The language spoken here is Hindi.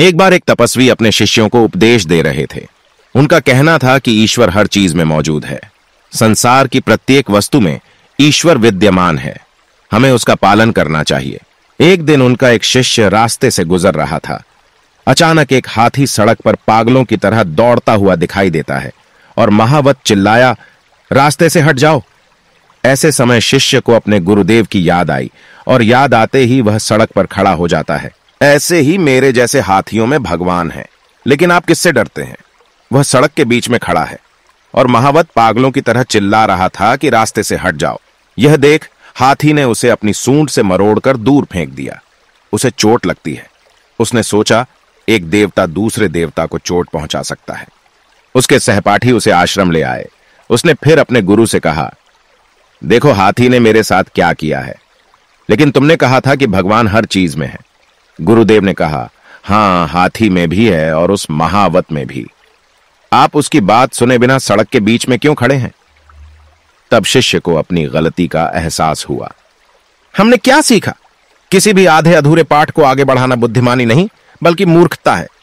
एक बार एक तपस्वी अपने शिष्यों को उपदेश दे रहे थे उनका कहना था कि ईश्वर हर चीज में मौजूद है संसार की प्रत्येक वस्तु में ईश्वर विद्यमान है हमें उसका पालन करना चाहिए एक दिन उनका एक शिष्य रास्ते से गुजर रहा था अचानक एक हाथी सड़क पर पागलों की तरह दौड़ता हुआ दिखाई देता है और महावत चिल्लाया रास्ते से हट जाओ ऐसे समय शिष्य को अपने गुरुदेव की याद आई और याद आते ही वह सड़क पर खड़ा हो जाता है ऐसे ही मेरे जैसे हाथियों में भगवान है लेकिन आप किससे डरते हैं वह सड़क के बीच में खड़ा है और महावत पागलों की तरह चिल्ला रहा था कि रास्ते से हट जाओ यह देख हाथी ने उसे अपनी सूंड से मरोड़कर दूर फेंक दिया उसे चोट लगती है उसने सोचा एक देवता दूसरे देवता को चोट पहुंचा सकता है उसके सहपाठी उसे आश्रम ले आए उसने फिर अपने गुरु से कहा देखो हाथी ने मेरे साथ क्या किया है लेकिन तुमने कहा था कि भगवान हर चीज में है गुरुदेव ने कहा हाँ हाथी में भी है और उस महावत में भी आप उसकी बात सुने बिना सड़क के बीच में क्यों खड़े हैं तब शिष्य को अपनी गलती का एहसास हुआ हमने क्या सीखा किसी भी आधे अधूरे पाठ को आगे बढ़ाना बुद्धिमानी नहीं बल्कि मूर्खता है